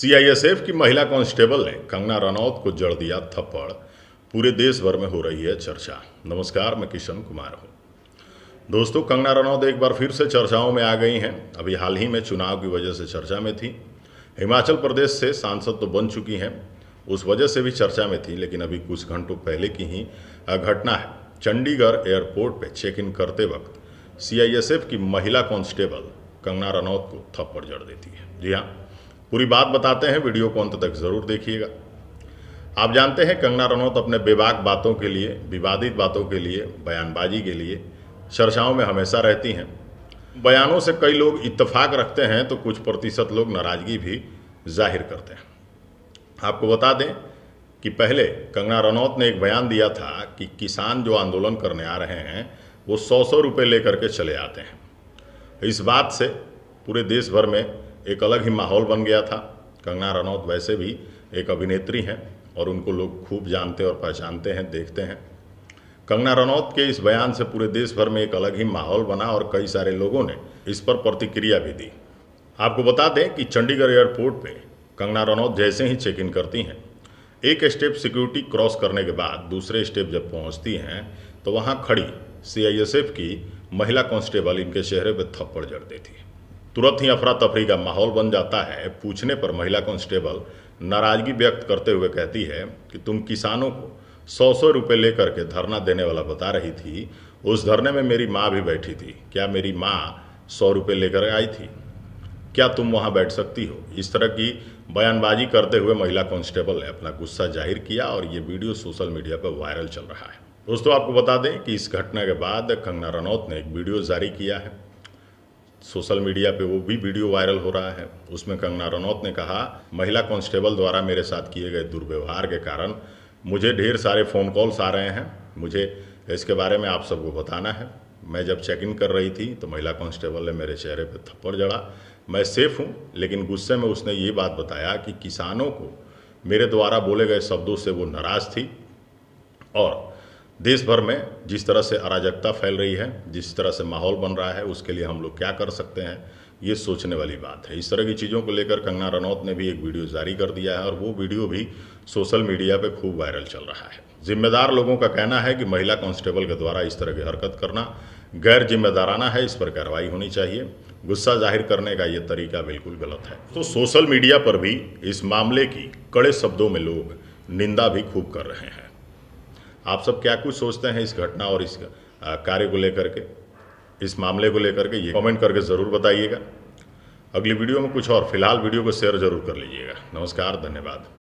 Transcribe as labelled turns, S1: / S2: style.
S1: CISF की महिला constable ने कंगना रनौत को जड़ दिया थप्पड़ पूरे देश भर में हो रही है चर्चा नमस्कार मैं किशन कुमार हूँ दोस्तों कंगना रनौत एक बार फिर से चर्चाओं में आ गई हैं अभी हाल ही में चुनाव की वजह से चर्चा में थी हिमाचल प्रदेश से सांसद तो बन चुकी हैं उस वजह से भी चर्चा में थी लेकिन अभी कुछ घंटों पहले की ही घटना है चंडीगढ़ एयरपोर्ट पर चेक इन करते वक्त सीआईएसएफ की महिला कांस्टेबल कंगना रनौत को थप्पड़ जड़ देती है जी हाँ पूरी बात बताते हैं वीडियो को अंत तक ज़रूर देखिएगा आप जानते हैं कंगना रनौत अपने बेबाक बातों के लिए विवादित बातों के लिए बयानबाजी के लिए चर्चाओं में हमेशा रहती हैं बयानों से कई लोग इतफाक रखते हैं तो कुछ प्रतिशत लोग नाराज़गी भी जाहिर करते हैं आपको बता दें कि पहले कंगना रनौत ने एक बयान दिया था कि किसान जो आंदोलन करने आ रहे हैं वो सौ सौ रुपये लेकर के चले आते हैं इस बात से पूरे देश भर में एक अलग ही माहौल बन गया था कंगना रनौत वैसे भी एक अभिनेत्री हैं और उनको लोग खूब जानते और पहचानते हैं देखते हैं कंगना रनौत के इस बयान से पूरे देश भर में एक अलग ही माहौल बना और कई सारे लोगों ने इस पर प्रतिक्रिया भी दी आपको बता दें कि चंडीगढ़ एयरपोर्ट पे कंगना रनौत जैसे ही चेक इन करती हैं एक स्टेप सिक्योरिटी क्रॉस करने के बाद दूसरे स्टेप जब पहुंचती हैं तो वहां खड़ी सीआईएसएफ की महिला कांस्टेबल इनके चेहरे पर थप्पड़ जड़ देती है तुरंत ही अफरा तफरी का माहौल बन जाता है पूछने पर महिला कांस्टेबल नाराजगी व्यक्त करते हुए कहती है कि तुम किसानों को सौ सौ रुपये लेकर के धरना देने वाला बता रही थी उस धरने में मेरी माँ भी बैठी थी क्या मेरी माँ सौ रुपये लेकर आई थी क्या तुम वहाँ बैठ सकती हो इस तरह की बयानबाजी करते हुए महिला कांस्टेबल ने अपना गुस्सा जाहिर किया और ये वीडियो सोशल मीडिया पर वायरल चल रहा है दोस्तों आपको बता दें कि इस घटना के बाद कंगना रनौत ने एक वीडियो जारी किया है सोशल मीडिया पे वो भी वीडियो वायरल हो रहा है उसमें कंगना रनौत ने कहा महिला कांस्टेबल द्वारा मेरे साथ किए गए दुर्व्यवहार के कारण मुझे ढेर सारे फ़ोन कॉल्स आ रहे हैं मुझे इसके बारे में आप सबको बताना है मैं जब चेक इन कर रही थी तो महिला कांस्टेबल ने मेरे चेहरे पर थप्पड़ जड़ा मैं सेफ हूँ लेकिन गुस्से में उसने ये बात बताया कि किसानों को मेरे द्वारा बोले गए शब्दों से वो नाराज़ थी और देश भर में जिस तरह से अराजकता फैल रही है जिस तरह से माहौल बन रहा है उसके लिए हम लोग क्या कर सकते हैं ये सोचने वाली बात है इस तरह की चीज़ों को लेकर कंगना रनौत ने भी एक वीडियो जारी कर दिया है और वो वीडियो भी सोशल मीडिया पे खूब वायरल चल रहा है जिम्मेदार लोगों का कहना है कि महिला कांस्टेबल के द्वारा इस तरह की हरकत करना गैर जिम्मेदाराना है इस पर कार्रवाई होनी चाहिए गुस्सा जाहिर करने का ये तरीका बिल्कुल गलत है तो सोशल मीडिया पर भी इस मामले की कड़े शब्दों में लोग निंदा भी खूब कर रहे हैं आप सब क्या कुछ सोचते हैं इस घटना और इस कार्य को लेकर के इस मामले को लेकर के ये कमेंट करके ज़रूर बताइएगा अगली वीडियो में कुछ और फिलहाल वीडियो को शेयर जरूर कर लीजिएगा नमस्कार धन्यवाद